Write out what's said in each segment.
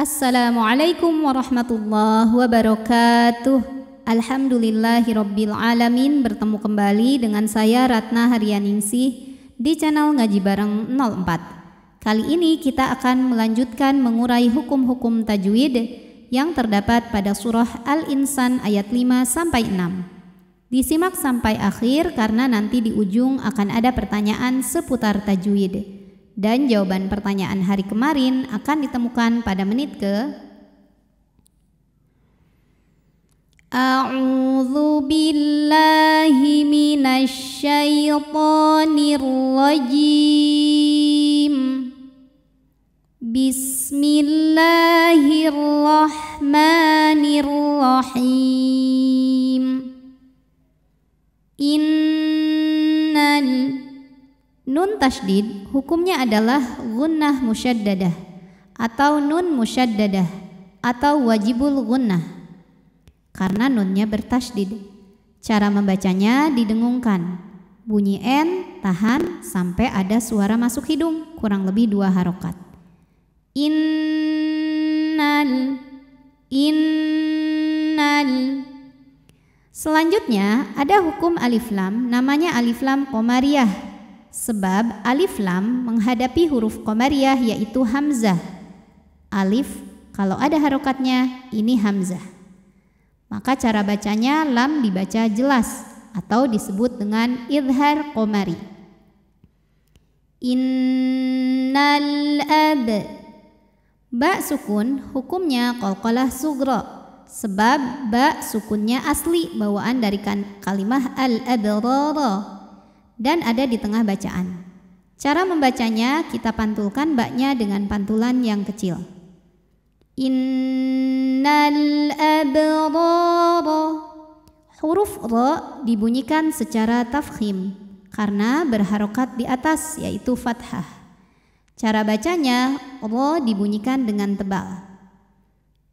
Assalamualaikum warahmatullahi wabarakatuh. Rabbil alamin bertemu kembali dengan saya Ratna Haryaningsih di channel Ngaji Bareng 04. Kali ini kita akan melanjutkan mengurai hukum-hukum tajwid yang terdapat pada surah Al-Insan ayat 5 sampai 6. Disimak sampai akhir karena nanti di ujung akan ada pertanyaan seputar tajwid. Dan jawaban pertanyaan hari kemarin akan ditemukan pada menit ke A'udzu billahi minasyaitonir rajim Bismillahirrahmanirrahim Innal Nun tasdid hukumnya adalah gunnah musyaddadah atau nun musyaddadah atau wajibul gunnah karena nunnya bertasdid. Cara membacanya didengungkan. Bunyi N tahan sampai ada suara masuk hidung kurang lebih dua harokat. Innal Innal Selanjutnya ada hukum alif lam namanya alif lam komariah Sebab alif lam menghadapi huruf komariah yaitu hamzah. Alif kalau ada harokatnya ini hamzah. Maka cara bacanya lam dibaca jelas atau disebut dengan idhar komari. Innal ab Ba sukun hukumnya kolkolah sugro sebab ba sukunnya asli bawaan dari kan- kalimah al-abrara dan ada di tengah bacaan. Cara membacanya kita pantulkan baknya dengan pantulan yang kecil. Innal abrara Huruf ro dibunyikan secara tafkhim karena berharokat di atas yaitu fathah. Cara bacanya ro dibunyikan dengan tebal.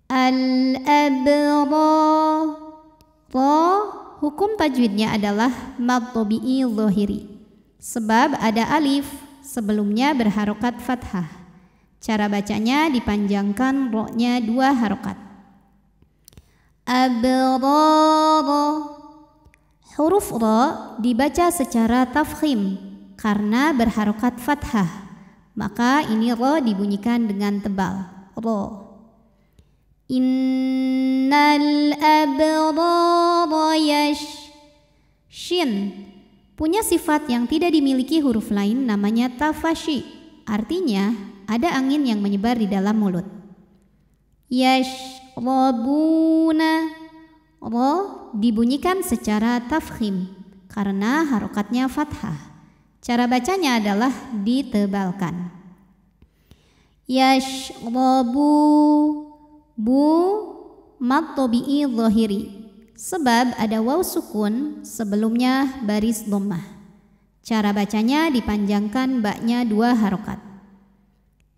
Al abra hukum tajwidnya adalah matobi'i lohiri. Sebab ada alif sebelumnya berharokat fathah. Cara bacanya dipanjangkan roknya dua harokat. Abrara Huruf ro dibaca secara tafkhim karena berharokat fathah. Maka ini ro dibunyikan dengan tebal. Ro. Innal abrara yash Shin punya sifat yang tidak dimiliki huruf lain namanya tafashi. Artinya ada angin yang menyebar di dalam mulut. Yashrabuna Ro dibunyikan secara tafkhim karena harokatnya fathah. Cara bacanya adalah ditebalkan. Yashrabu bu mad zahiri sebab ada waw sukun sebelumnya baris dhammah. Cara bacanya dipanjangkan baknya dua harokat.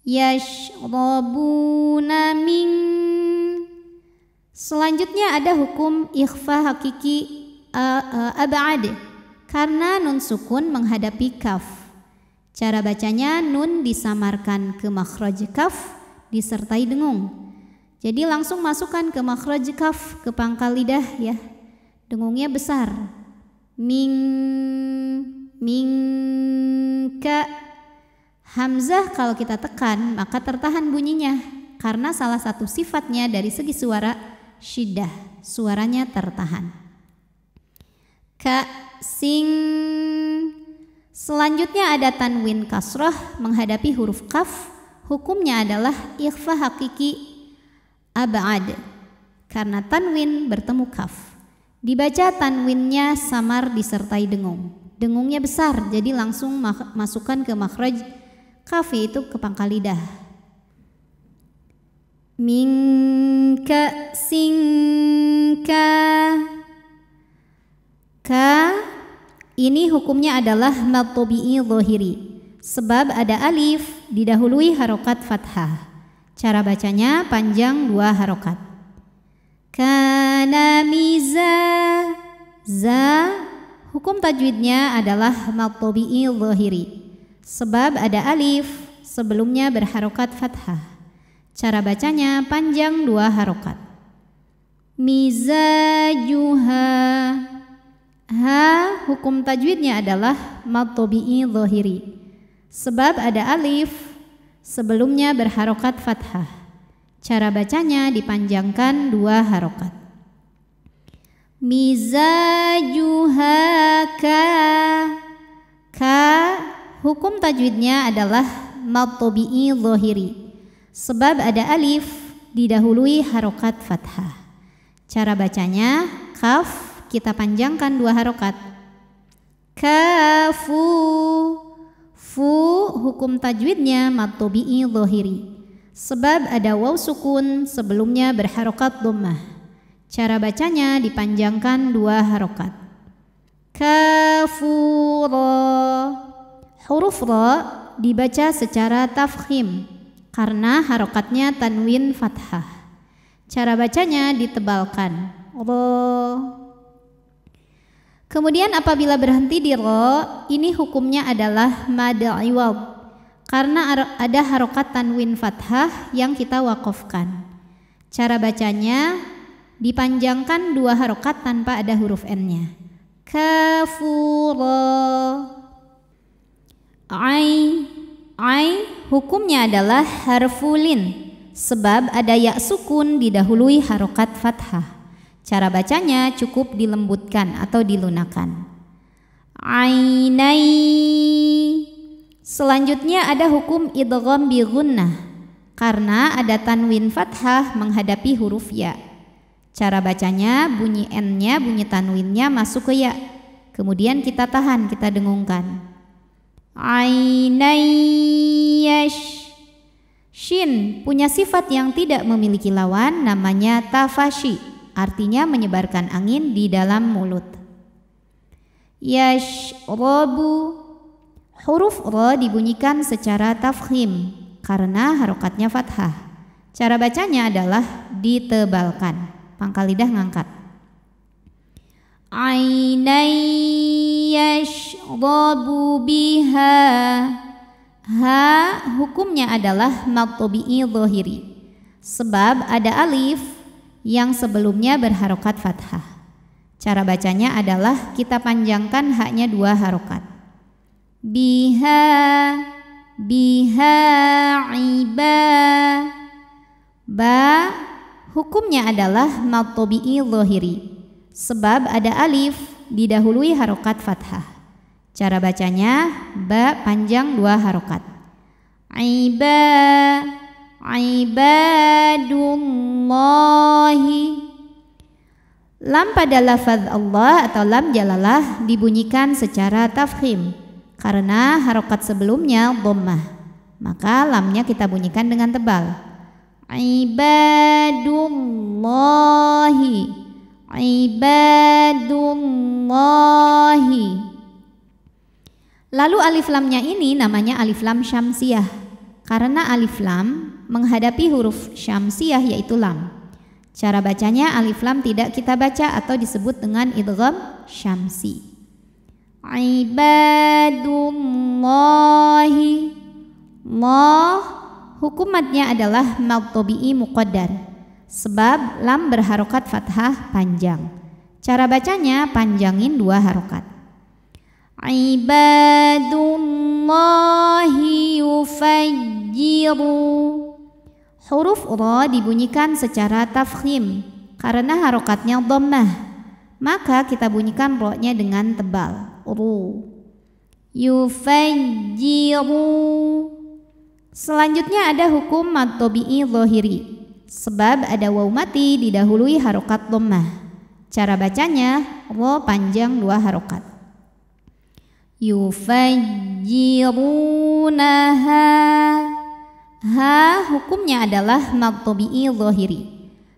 Yashrabuna min Selanjutnya ada hukum ikhfa hakiki ab'ad karena nun sukun menghadapi kaf. Cara bacanya nun disamarkan ke makhraj kaf disertai dengung. Jadi langsung masukkan ke makhraj kaf ke pangkal lidah ya. Dengungnya besar. Ming mingka hamzah kalau kita tekan maka tertahan bunyinya karena salah satu sifatnya dari segi suara syiddah, suaranya tertahan. Ka sing Selanjutnya ada tanwin kasroh menghadapi huruf kaf. Hukumnya adalah ikhfa hakiki abad karena tanwin bertemu kaf. Dibaca tanwinnya samar disertai dengung. Dengungnya besar jadi langsung masukkan ke makhraj kaf itu ke pangkal lidah. Mingka singka ka ini hukumnya adalah matobi'i lohiri sebab ada alif didahului harokat fathah. Cara bacanya panjang dua harokat. Kanamiza za hukum tajwidnya adalah matobi'i lohiri. Sebab ada alif sebelumnya berharokat fathah. Cara bacanya panjang dua harokat. Miza juha ha hukum tajwidnya adalah matobi'i lohiri. Sebab ada alif Sebelumnya berharokat fathah. Cara bacanya dipanjangkan dua harokat. Miza ka ka hukum tajwidnya adalah matobi'i lohiri. Sebab ada alif didahului harokat fathah. Cara bacanya kaf kita panjangkan dua harokat. Kafu Fu hukum tajwidnya matobi'i lohiri. Sebab ada waw sukun sebelumnya berharokat dhammah. Cara bacanya dipanjangkan dua harokat. kafuro Huruf ro dibaca secara tafkhim karena harokatnya tanwin fathah. Cara bacanya ditebalkan. Ro. Kemudian apabila berhenti di ro, ini hukumnya adalah mad iwab karena ada harokat tanwin fathah yang kita wakofkan. Cara bacanya dipanjangkan dua harokat tanpa ada huruf n-nya. Kafuro ai ai hukumnya adalah harfulin sebab ada ya sukun didahului harokat fathah. Cara bacanya cukup dilembutkan atau dilunakan. Ainai. Selanjutnya ada hukum idgham bi gunnah karena ada tanwin fathah menghadapi huruf ya. Cara bacanya bunyi n-nya, bunyi tanwinnya masuk ke ya. Kemudian kita tahan, kita dengungkan. yash. Shin punya sifat yang tidak memiliki lawan namanya tafashi artinya menyebarkan angin di dalam mulut. yashrobu Huruf ro dibunyikan secara tafkhim karena harokatnya fathah. Cara bacanya adalah ditebalkan, pangkal lidah ngangkat. yashrobu biha Ha hukumnya adalah maktubi'i zohiri Sebab ada alif yang sebelumnya berharokat fathah. Cara bacanya adalah kita panjangkan haknya dua harokat. Biha biha iba ba hukumnya adalah matobi'i lohiri sebab ada alif didahului harokat fathah. Cara bacanya ba panjang dua harokat. Iba ibadullahi Lam pada lafaz Allah atau lam jalalah dibunyikan secara tafhim karena harokat sebelumnya dhammah. Maka lamnya kita bunyikan dengan tebal. Ibadullahi Ibadullahi Lalu alif lamnya ini namanya alif lam syamsiah karena alif lam menghadapi huruf syamsiah yaitu lam. Cara bacanya alif lam tidak kita baca atau disebut dengan idgham syamsi. Ibadullahi Allah hukumatnya adalah maltobi'i muqaddar sebab lam berharokat fathah panjang. Cara bacanya panjangin dua harokat. Ibadullahi yufajjiru Huruf ro dibunyikan secara tafkhim karena harokatnya dhammah. Maka kita bunyikan ro-nya dengan tebal. Ru. Yufajiru. Selanjutnya ada hukum matobi'i zohiri. Sebab ada waw mati didahului harokat dhammah. Cara bacanya ro panjang dua harokat. Yufajirunaha. Ha hukumnya adalah maktubi'i lohiri.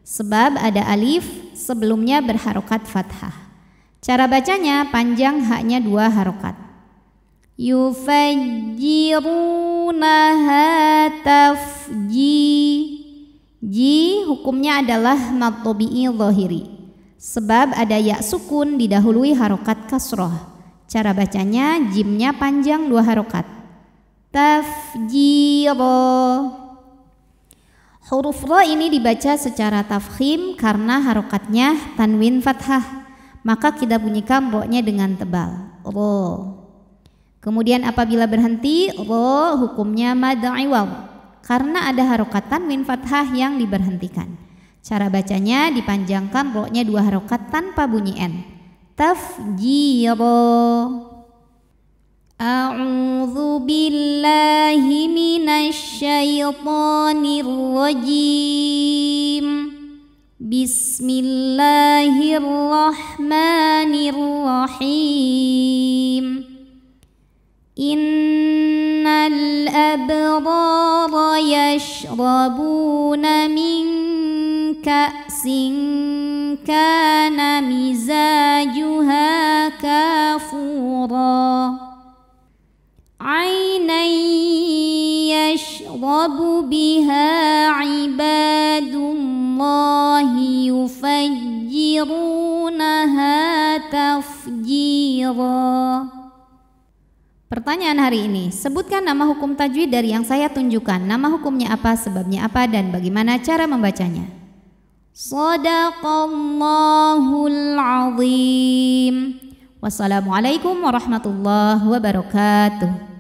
Sebab ada alif sebelumnya berharokat fathah. Cara bacanya panjang haknya dua harokat. Yufajirunaha tafji Ji hukumnya adalah maktubi'i lohiri. Sebab ada ya sukun didahului harokat kasroh. Cara bacanya jimnya panjang dua harokat tafjiro Huruf ro ini dibaca secara tafkhim karena harokatnya tanwin fathah. Maka kita bunyikan ro-nya dengan tebal. Ro. Kemudian apabila berhenti, ro hukumnya mad'iwaw. Karena ada harokat tanwin fathah yang diberhentikan. Cara bacanya dipanjangkan ro-nya dua harokat tanpa bunyi n. Tafjiro. أعوذ بالله من الشيطان الرجيم بسم الله الرحمن الرحيم إن الأبرار يشربون من كأس كان Pertanyaan hari ini, sebutkan nama hukum tajwid dari yang saya tunjukkan. Nama hukumnya apa, sebabnya apa, dan bagaimana cara membacanya. Sadaqallahul azim. Wassalamualaikum warahmatullahi wabarakatuh.